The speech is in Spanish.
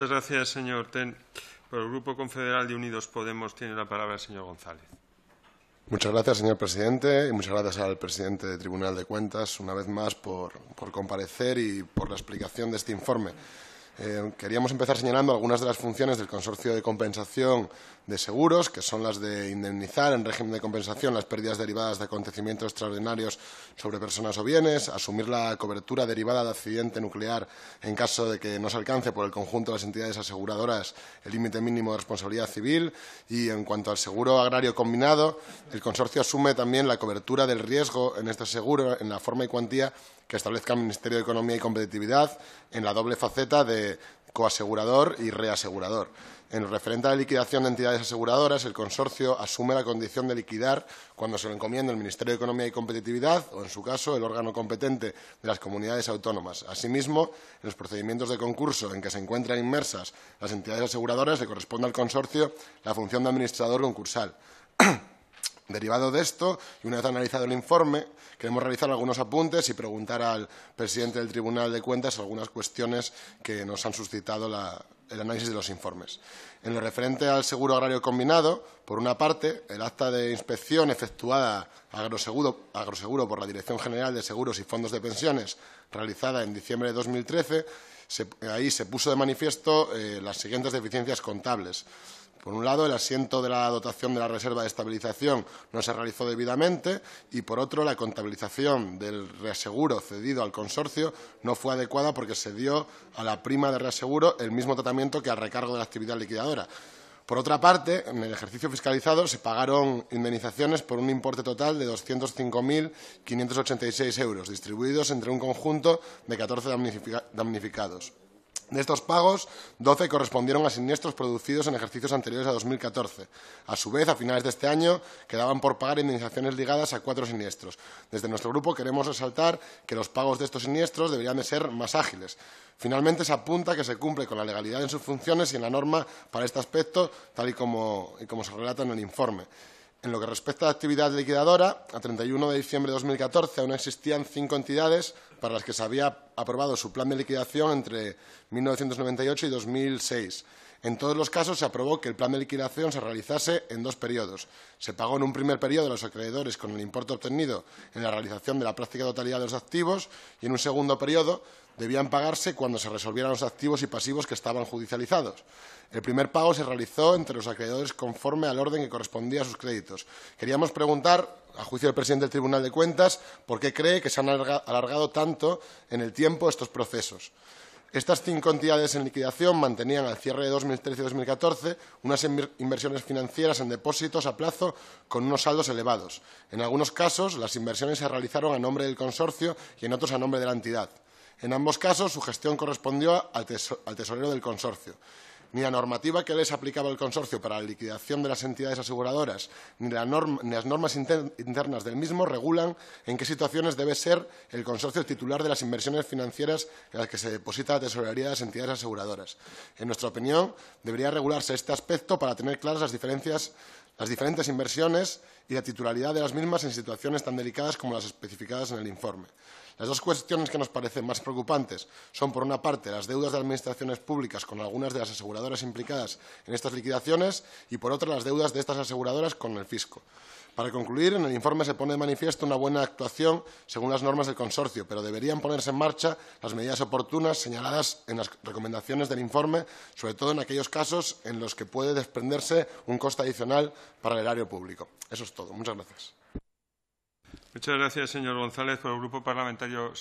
Muchas gracias, señor Ten. Por el Grupo Confederal de Unidos Podemos tiene la palabra el señor González. Muchas gracias, señor presidente, y muchas gracias al presidente del Tribunal de Cuentas, una vez más, por, por comparecer y por la explicación de este informe. Eh, queríamos empezar señalando algunas de las funciones del Consorcio de Compensación de Seguros, que son las de indemnizar en régimen de compensación las pérdidas derivadas de acontecimientos extraordinarios sobre personas o bienes, asumir la cobertura derivada de accidente nuclear en caso de que no se alcance por el conjunto de las entidades aseguradoras el límite mínimo de responsabilidad civil y, en cuanto al seguro agrario combinado, el Consorcio asume también la cobertura del riesgo en este seguro en la forma y cuantía que establezca el Ministerio de Economía y Competitividad en la doble faceta de coasegurador y reasegurador. En lo referente a la liquidación de entidades aseguradoras, el consorcio asume la condición de liquidar cuando se lo encomienda el Ministerio de Economía y Competitividad o, en su caso, el órgano competente de las comunidades autónomas. Asimismo, en los procedimientos de concurso en que se encuentran inmersas las entidades aseguradoras, le corresponde al consorcio la función de administrador concursal. Derivado de esto, y una vez analizado el informe, queremos realizar algunos apuntes y preguntar al presidente del Tribunal de Cuentas algunas cuestiones que nos han suscitado el análisis de los informes. En lo referente al seguro agrario combinado, por una parte, el acta de inspección efectuada a agroseguro, por la Dirección General de Seguros y Fondos de Pensiones, realizada en diciembre de 2013, ahí se puso de manifiesto eh, las siguientes deficiencias contables. Por un lado, el asiento de la dotación de la reserva de estabilización no se realizó debidamente y, por otro, la contabilización del reaseguro cedido al consorcio no fue adecuada porque se dio a la prima de reaseguro el mismo tratamiento que al recargo de la actividad liquidadora. Por otra parte, en el ejercicio fiscalizado se pagaron indemnizaciones por un importe total de 205.586 euros, distribuidos entre un conjunto de 14 damnificados. De estos pagos, doce correspondieron a siniestros producidos en ejercicios anteriores a 2014. A su vez, a finales de este año, quedaban por pagar indemnizaciones ligadas a cuatro siniestros. Desde nuestro grupo queremos resaltar que los pagos de estos siniestros deberían ser más ágiles. Finalmente, se apunta que se cumple con la legalidad en sus funciones y en la norma para este aspecto, tal y como se relata en el informe. En lo que respecta a la actividad liquidadora, a 31 de diciembre de 2014 aún existían cinco entidades para las que se había aprobado su plan de liquidación entre 1998 y 2006. En todos los casos se aprobó que el plan de liquidación se realizase en dos periodos. Se pagó en un primer periodo a los acreedores con el importe obtenido en la realización de la práctica totalidad de los activos y en un segundo periodo debían pagarse cuando se resolvieran los activos y pasivos que estaban judicializados. El primer pago se realizó entre los acreedores conforme al orden que correspondía a sus créditos. Queríamos preguntar, a juicio del presidente del Tribunal de Cuentas, por qué cree que se han alargado tanto en el tiempo estos procesos. Estas cinco entidades en liquidación mantenían al cierre de 2013 y 2014 unas inversiones financieras en depósitos a plazo con unos saldos elevados. En algunos casos, las inversiones se realizaron a nombre del consorcio y en otros a nombre de la entidad. En ambos casos, su gestión correspondió al, tesorero del consorcio. Ni la normativa que les aplicaba el consorcio para la liquidación de las entidades aseguradoras, ni, las normas internas del mismo regulan en qué situaciones debe ser el consorcio titular de las inversiones financieras en las que se deposita la tesorería de las entidades aseguradoras. En nuestra opinión, debería regularse este aspecto para tener claras las diferentes inversiones y la titularidad de las mismas en situaciones tan delicadas como las especificadas en el informe. Las dos cuestiones que nos parecen más preocupantes son, por una parte, las deudas de administraciones públicas con algunas de las aseguradoras implicadas en estas liquidaciones y, por otra, las deudas de estas aseguradoras con el fisco. Para concluir, en el informe se pone de manifiesto una buena actuación según las normas del consorcio, pero deberían ponerse en marcha las medidas oportunas señaladas en las recomendaciones del informe, sobre todo en aquellos casos en los que puede desprenderse un coste adicional para el erario público. Eso es todo. Muchas gracias. Muchas gracias, señor González. Por el Grupo Parlamentario